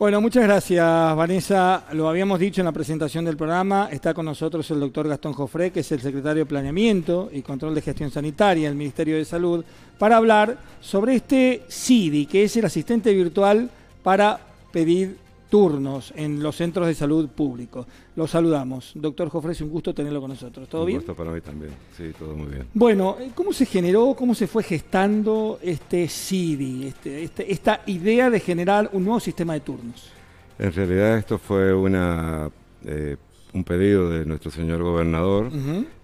Bueno, muchas gracias, Vanessa. Lo habíamos dicho en la presentación del programa. Está con nosotros el doctor Gastón Jofré, que es el secretario de Planeamiento y Control de Gestión Sanitaria del Ministerio de Salud, para hablar sobre este CIDI, que es el asistente virtual para pedir turnos en los centros de salud públicos. Los saludamos. Doctor es un gusto tenerlo con nosotros. ¿Todo bien? Un gusto para mí también. Sí, todo muy bien. Bueno, eh, ¿cómo se generó, cómo se fue gestando este CIDI, este, este, esta idea de generar un nuevo sistema de turnos? En realidad esto fue una, eh, un pedido de nuestro señor gobernador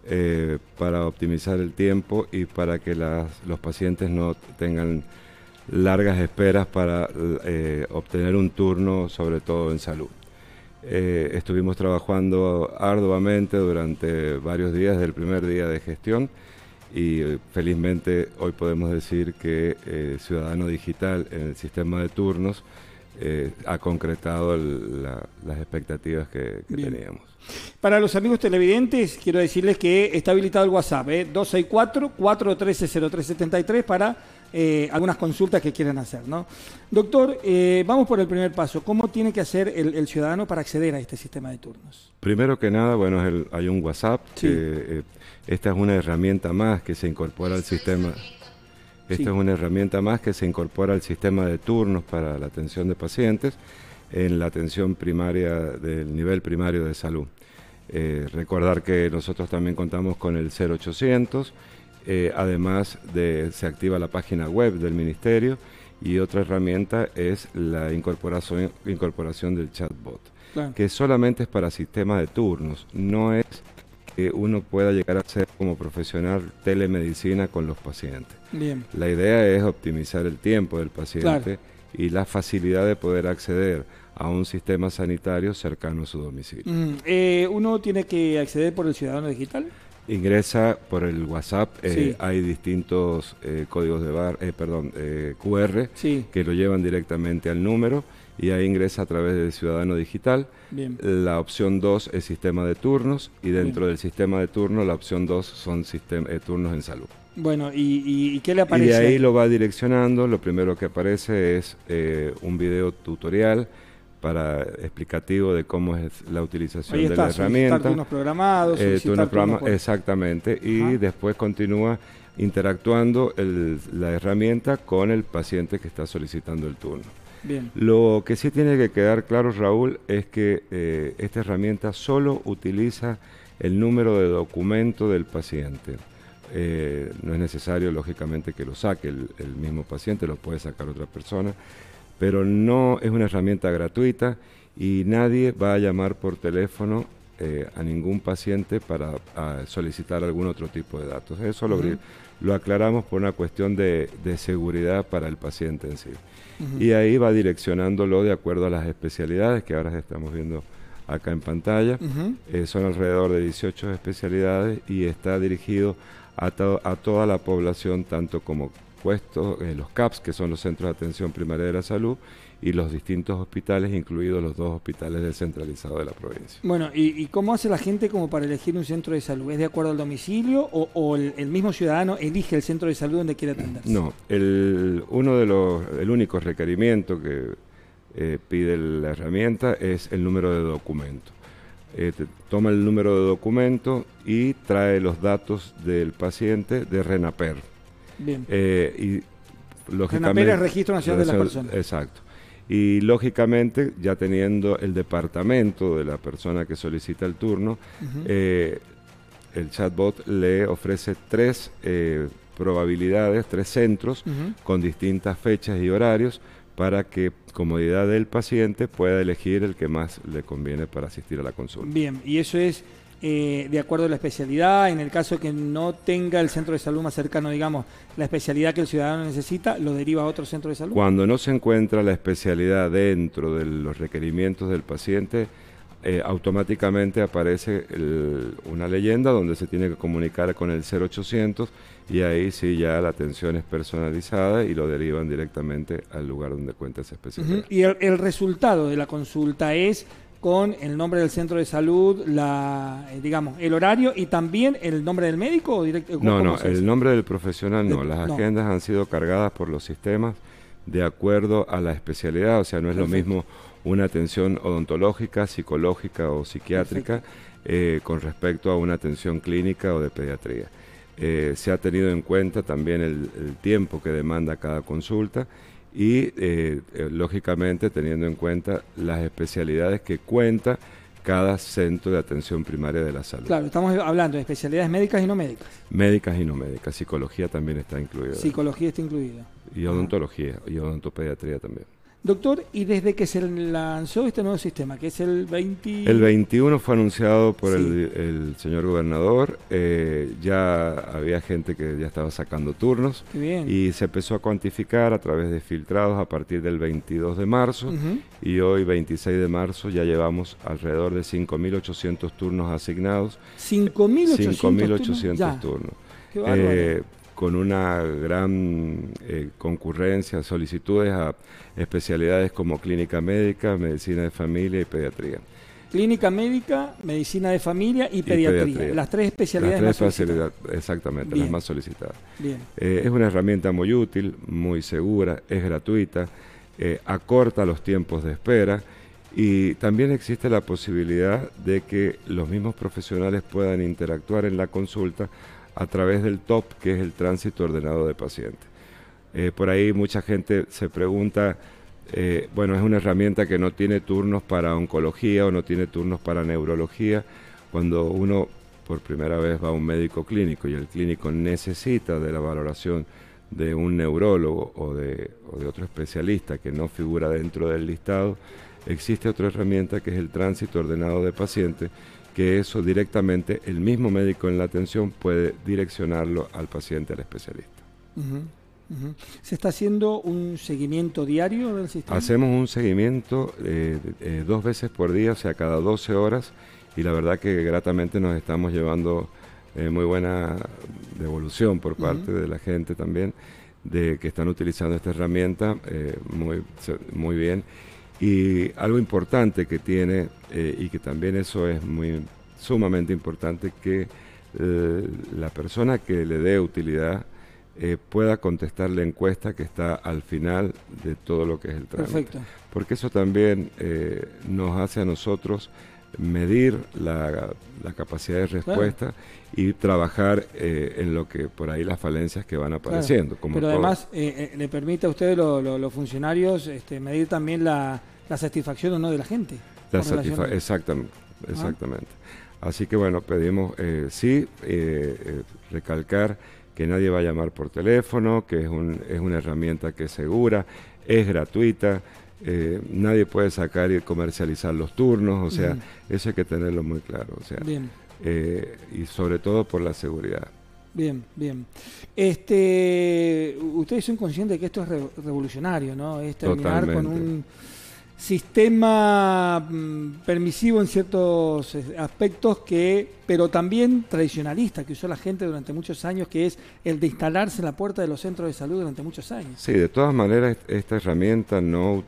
eh, para optimizar el tiempo y para que las, los pacientes no tengan largas esperas para eh, obtener un turno, sobre todo en salud. Eh, estuvimos trabajando arduamente durante varios días del primer día de gestión y eh, felizmente hoy podemos decir que Ciudadano Digital en el sistema de turnos ha concretado las expectativas que, teníamos. Para los amigos televidentes, quiero decirles que está habilitado el WhatsApp, ¿eh? 264-413-0373 para eh, algunas consultas que quieren hacer. ¿no? Doctor, eh, vamos por el primer paso. ¿Cómo tiene que hacer el, ciudadano para acceder a este sistema de turnos? Primero que nada, bueno, hay un WhatsApp. Eh, esta es una herramienta más que se incorpora al sistema. Esta es una herramienta más que se incorpora al sistema de turnos para la atención de pacientes en la atención primaria del nivel primario de salud. recordar que nosotros también contamos con el 0800 eh, además de se activa la página web del ministerio y otra herramienta es la incorporación, incorporación del chatbot, que solamente es para sistema de turnos, no es que uno pueda llegar a ser como profesional telemedicina con los pacientes. La idea es optimizar el tiempo del paciente y la facilidad de poder acceder a un sistema sanitario cercano a su domicilio. Mm, eh, ¿Uno tiene que acceder por el ciudadano digital? ingresa por el WhatsApp. Eh, hay distintos eh, códigos de bar, eh, perdón, QR que lo llevan directamente al número y ahí ingresa a través de Ciudadano Digital. La opción 2 es sistema de turnos y dentro del sistema de turnos la opción 2 son turnos en salud. Bueno, ¿y, qué le aparece? Y ahí lo va direccionando. Lo primero que aparece es un video tutorial para explicativo de cómo es la utilización de la herramienta. Turnos programados, eh, exactamente, y después continúa interactuando la herramienta con el paciente que está solicitando el turno. Bien. Lo que sí tiene que quedar claro, Raúl, es que eh, esta herramienta solo utiliza el número de documento del paciente. Eh, no es necesario, lógicamente, que lo saque el mismo paciente, lo puede sacar otra persona pero no es una herramienta gratuita y nadie va a llamar por teléfono eh, a ningún paciente para solicitar algún otro tipo de datos. Eso lo, aclaramos por una cuestión de, seguridad para el paciente en sí. Y ahí va direccionándolo de acuerdo a las especialidades que ahora estamos viendo acá en pantalla. Eh, son alrededor de 18 especialidades y está dirigido a toda la población, tanto como eh, los CAPS, que son los Centros de Atención Primaria de la Salud, y los distintos hospitales, incluidos los dos hospitales descentralizados de la provincia. Bueno, ¿y, cómo hace la gente como para elegir un centro de salud? ¿Es de acuerdo al domicilio o, el, mismo ciudadano elige el centro de salud donde quiere atenderse? No, el, uno de los, el único requerimiento que eh, pide la herramienta es el número de documento. Este, toma el número de documento y trae los datos del paciente de RENAPER Bien. Eh, y, lógicamente, el Registro Nacional de la persona Exacto. Y lógicamente, ya teniendo el departamento de la persona que solicita el turno, eh, el chatbot le ofrece tres eh, probabilidades, tres centros con distintas fechas y horarios para que comodidad del paciente pueda elegir el que más le conviene para asistir a la consulta. Bien, y eso es eh, de acuerdo a la especialidad. En el caso que no tenga el centro de salud más cercano, digamos, la especialidad que el ciudadano necesita, lo deriva a otro centro de salud. Cuando no se encuentra la especialidad dentro de los requerimientos del paciente, eh, automáticamente aparece una leyenda donde se tiene que comunicar con el 0800 y ahí sí ya la atención es personalizada y lo derivan directamente al lugar donde cuenta esa especialidad. Y el resultado de la consulta es con el nombre del centro de salud, eh, digamos, el horario y también el nombre del médico? O directo, no, no, el nombre del profesional no. Eh, Las agendas han sido cargadas por los sistemas de acuerdo a la especialidad, o sea, no es lo mismo una atención odontológica, psicológica o psiquiátrica eh, con respecto a una atención clínica o de pediatría. se ha tenido en cuenta también el tiempo que demanda cada consulta y eh, eh, lógicamente teniendo en cuenta las especialidades que cuenta cada centro de atención primaria de la salud. Claro, estamos hablando de especialidades médicas y no médicas. Médicas y no médicas, psicología también está incluida. Psicología está incluida. Y odontología, y odontopediatría también. Doctor, y desde que se lanzó este nuevo sistema, que es el 20... El 21 fue anunciado por el, señor gobernador, eh, ya había gente que ya estaba sacando turnos y se empezó a cuantificar a través de filtrados a partir del 22 de marzo y hoy 26 de marzo ya llevamos alrededor de 5.800 turnos asignados. 5.800 turnos. 800 turnos. Eh, con una gran eh, concurrencia, solicitudes a especialidades como clínica médica, medicina de familia y pediatría. Clínica médica, medicina de familia y pediatría. Las tres especialidades las tres más Exactamente, las más solicitadas. Bien. Eh, es una herramienta muy útil, muy segura, es gratuita, eh, acorta los tiempos de espera y también existe la posibilidad de que los mismos profesionales puedan interactuar en la consulta a través del TOP, que es el tránsito ordenado de pacientes. Eh, por ahí mucha gente se pregunta, eh, bueno, es una herramienta que no tiene turnos para oncología o no tiene turnos para neurología. Cuando uno por primera vez va a un médico clínico y el clínico necesita de la valoración de un neurólogo o de otro especialista que no figura dentro del listado, existe otra herramienta que es el tránsito ordenado de pacientes que eso directamente el mismo médico en la atención puede direccionarlo al paciente, al especialista. ¿Se está haciendo un seguimiento diario del sistema? Hacemos un seguimiento eh, eh, dos veces por día, o sea, cada 12 horas, y la verdad que gratamente nos estamos llevando eh, muy buena devolución por parte de la gente también, de que están utilizando esta herramienta muy, muy bien y algo importante que tiene, eh, y que también eso es muy sumamente importante, que eh, la persona que le dé utilidad eh, pueda contestar la encuesta que está al final de todo lo que es el trámite. Perfecto. Porque eso también nos hace a nosotros medir la, capacidad de respuesta y trabajar eh, en lo que por ahí las falencias que van apareciendo. Pero además eh, eh, le permite a ustedes los funcionarios este, medir también la, satisfacción o no de la gente. exactamente, ah. exactamente. Así que bueno, pedimos sí recalcar que nadie va a llamar por teléfono, que es, es una herramienta que es segura, es gratuita. Eh, nadie puede sacar y comercializar los turnos, o sea, mm. eso hay que tenerlo muy claro, o sea, eh, y sobre todo por la seguridad. Bien, bien. Este, ustedes son conscientes de que esto es revolucionario, ¿no? Es terminar con un sistema mm, permisivo en ciertos eh, aspectos que, pero también tradicionalista que usó la gente durante muchos años, que es el de instalarse en la puerta de los centros de salud durante muchos años. Sí, de todas maneras esta herramienta no,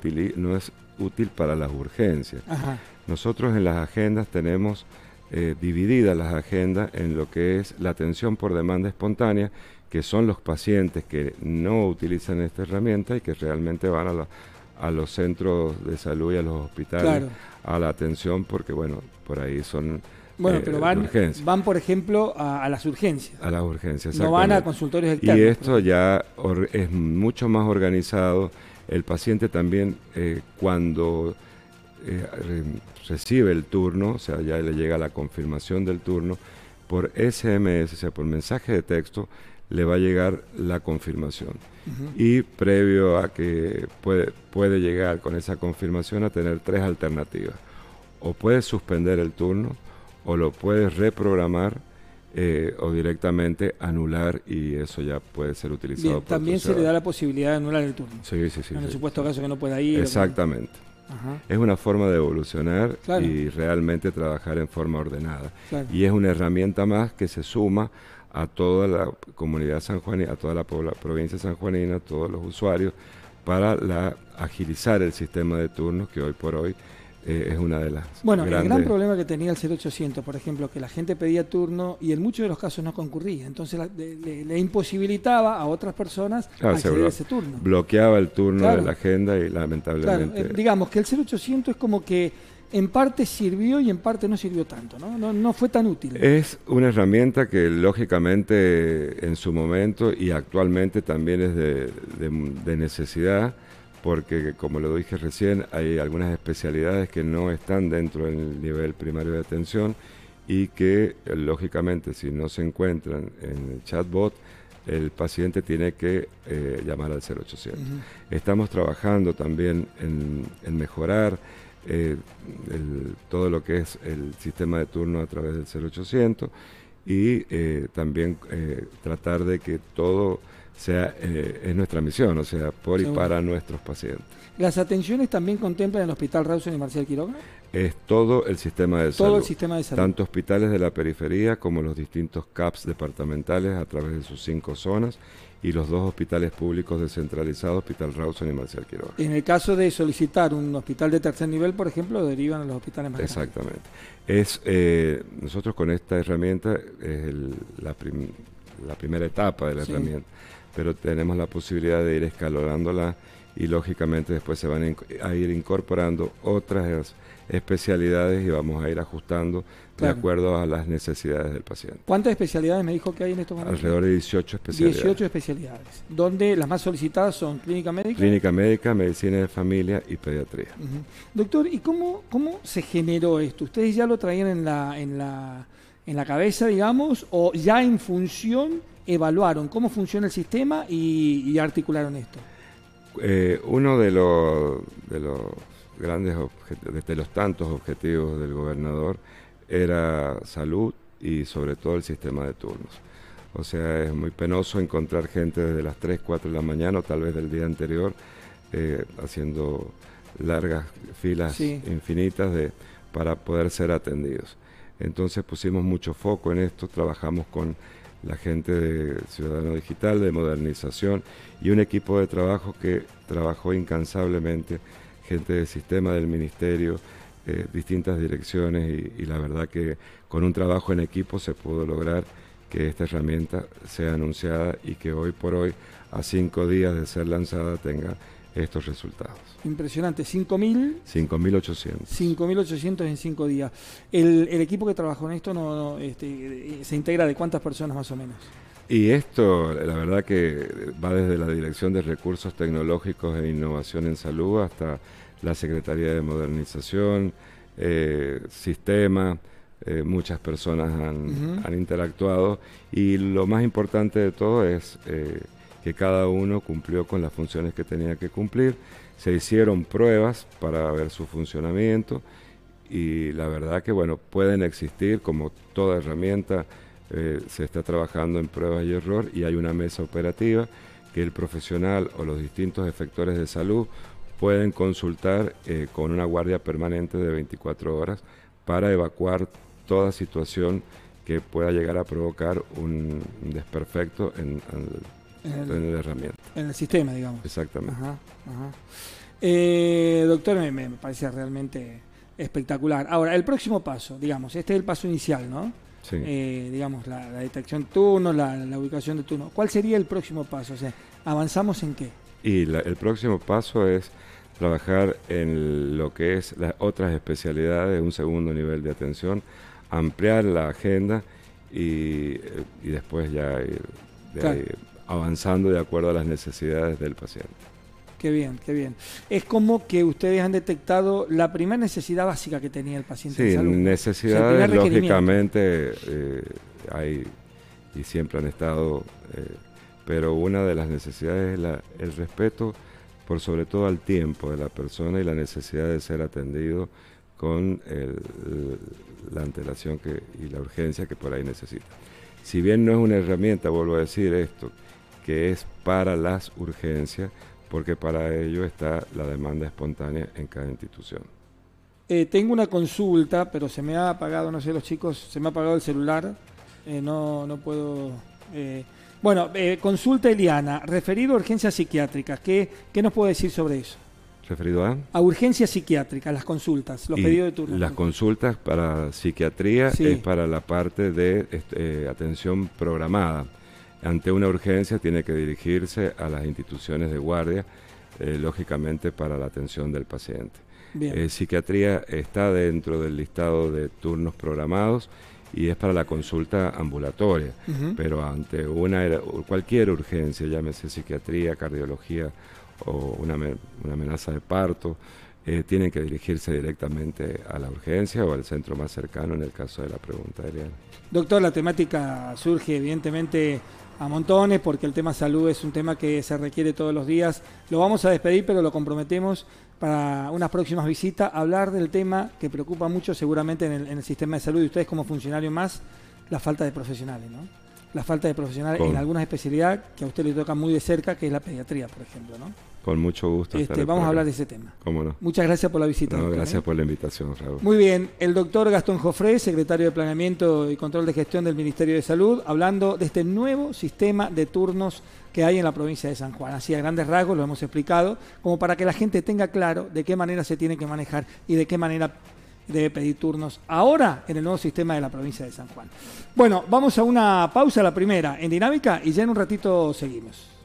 es útil para las urgencias. Nosotros en las agendas tenemos eh, divididas las agendas en lo que es la atención por demanda espontánea, que son los pacientes que no utilizan esta herramienta y que realmente van a la a los centros de salud y a los hospitales, a la atención, porque bueno, por ahí son... Bueno, eh, pero van, por ejemplo, a, las urgencias. A las urgencias, No van a consultorios externos. Y esto ya es mucho más organizado. El paciente también, eh, cuando eh, recibe el turno, o sea, ya le llega la confirmación del turno, por SMS, o sea, por mensaje de texto, le va a llegar la confirmación. Y previo a que puede, puede llegar con esa confirmación a tener tres alternativas. O puedes suspender el turno, o lo puedes reprogramar, eh, o directamente anular y eso ya puede ser utilizado. también se le da la posibilidad de anular el turno. Sí, sí, sí. En el supuesto caso que no pueda ir. Exactamente. Es una forma de evolucionar y realmente trabajar en forma ordenada. Y es una herramienta más que se suma a toda la comunidad sanjuanina, a toda la provincia sanjuanina, a todos los usuarios, para la, agilizar el sistema de turnos que hoy por hoy eh, es una de las. Bueno, el gran problema que tenía el 0800, por ejemplo, que la gente pedía turno y en muchos de los casos no concurría, entonces le, imposibilitaba a otras personas ah, acceder a ese turno. Bloqueaba el turno de la agenda y lamentablemente. Eh, digamos que el 0800 es como que en parte sirvió y en parte no sirvió tanto, ¿no? No, fue tan útil. Es una herramienta que lógicamente en su momento y actualmente también es de, necesidad, porque como lo dije recién, hay algunas especialidades que no están dentro del nivel primario de atención y que lógicamente si no se encuentran en el chatbot, el paciente tiene que eh, llamar al 0800. Estamos trabajando también en mejorar eh, todo lo que es el sistema de turno a través del 0800 y eh, también eh, tratar de que todo o sea eh, es nuestra misión, o sea, por y para nuestros pacientes. ¿Las atenciones también contemplan el Hospital Rawson y Marcial Quiroga? Es todo el sistema de salud. Todo el sistema de salud. Tanto hospitales de la periferia como los distintos CAPS departamentales a través de sus cinco zonas y los dos hospitales públicos descentralizados, Hospital Rawson y Marcial Quiroga. En el caso de solicitar un hospital de tercer nivel, por ejemplo, derivan a los hospitales más Exactamente. Es, eh, nosotros con esta herramienta es la primera la primera etapa de la herramienta, pero tenemos la posibilidad de ir escalonándola y lógicamente después se van a ir incorporando otras especialidades y vamos a ir ajustando de acuerdo a las necesidades del paciente. ¿Cuántas especialidades me dijo que hay en estos momentos? Alrededor de 18 especialidades. 18 especialidades, donde las más solicitadas son clínica médica. Clínica médica, medicina de familia y pediatría. Doctor, ¿y cómo, cómo se generó esto? Ustedes ya lo traían en la... En la en la cabeza, digamos, o ya en función evaluaron cómo funciona el sistema y, articularon esto? Eh, uno de los, de los grandes objetivos, de los tantos objetivos del gobernador era salud y sobre todo el sistema de turnos. O sea, es muy penoso encontrar gente desde las 3, 4 de la mañana o tal vez del día anterior eh, haciendo largas filas infinitas de, para poder ser atendidos. Entonces pusimos mucho foco en esto, trabajamos con la gente de Ciudadano Digital, de modernización y un equipo de trabajo que trabajó incansablemente, gente del sistema del ministerio, eh, distintas direcciones y, y, la verdad que con un trabajo en equipo se pudo lograr que esta herramienta sea anunciada y que hoy por hoy, a cinco días de ser lanzada, tenga estos resultados. Impresionante, 5.000. 5.800. 5.800 en cinco días. El, equipo que trabajó en esto no, este, se integra de cuántas personas más o menos. Y esto, la verdad que va desde la Dirección de Recursos Tecnológicos e Innovación en Salud hasta la Secretaría de Modernización, eh, Sistema, eh, muchas personas han, interactuado y lo más importante de todo es... Eh, cada uno cumplió con las funciones que tenía que cumplir. Se hicieron pruebas para ver su funcionamiento y la verdad que bueno, pueden existir como toda herramienta, eh, se está trabajando en pruebas y error y hay una mesa operativa que el profesional o los distintos efectores de salud pueden consultar eh, con una guardia permanente de 24 horas para evacuar toda situación que pueda llegar a provocar un desperfecto en, el en, el, herramienta. En el sistema, digamos. Exactamente. Eh, doctor, me, me, parece realmente espectacular. Ahora, el próximo paso, digamos, este es el paso inicial, ¿no? Sí. Eh, digamos, la, detección de turnos, la, ubicación de turnos. ¿Cuál sería el próximo paso? O sea, ¿avanzamos en qué? Y el próximo paso es trabajar en lo que es las otras especialidades, un segundo nivel de atención, ampliar la agenda y, eh, después ya ir avanzando de acuerdo a las necesidades del paciente. Qué bien, qué bien. Es como que ustedes han detectado la primera necesidad básica que tenía el paciente. Sí, necesidades, lógicamente, eh, hay y siempre han estado, eh, pero una de las necesidades es el respeto por sobre todo al tiempo de la persona y la necesidad de ser atendido con la antelación que, y la urgencia que por ahí necesita. Si bien no es una herramienta, vuelvo a decir esto, que es para las urgencias, porque para ello está la demanda espontánea en cada institución. Eh, tengo una consulta, pero se me ha apagado, no sé, los chicos, se me ha apagado el celular, eh, no, no puedo... Eh. Bueno, consulta Eliana, referido a urgencias psiquiátricas, ¿qué, ¿qué nos puede decir sobre eso? ¿Referido a? A urgencias psiquiátricas, las consultas, los pedidos de turno. Las consultas para psiquiatría es para la parte de este, atención programada ante una urgencia tiene que dirigirse a las instituciones de guardia, eh, lógicamente para la atención del paciente. Eh, psiquiatría está dentro del listado de turnos programados y es para la consulta ambulatoria, pero ante una cualquier urgencia, llámese psiquiatría, cardiología o una, una amenaza de parto, eh, tienen que dirigirse directamente a la urgencia o al centro más cercano en el caso de la pregunta de Doctor, la temática surge evidentemente a montones porque el tema salud es un tema que se requiere todos los días. Lo vamos a despedir, pero lo comprometemos para unas próximas visitas, hablar del tema que preocupa mucho seguramente en el, sistema de salud y ustedes como funcionario más, la falta de profesionales, ¿no? La falta de profesionales en alguna especialidad que a usted le toca muy de cerca, que es la pediatría, por ejemplo, ¿no? Con mucho gusto. Este, vamos a hablar de ese tema. ¿Cómo Muchas gracias por la visita. ¿eh? gracias por la invitación, Raúl. Muy bien, el doctor Gastón Jofré, secretario de Planeamiento y Control de Gestión del Ministerio de Salud, hablando de este nuevo sistema de turnos que hay en la provincia de San Juan. Así a grandes rasgos lo hemos explicado, como para que la gente tenga claro de qué manera se tiene que manejar y de qué manera debe pedir turnos ahora en el nuevo sistema de la provincia de San Juan. Bueno, vamos a una pausa, la primera, en dinámica, y ya en un ratito seguimos.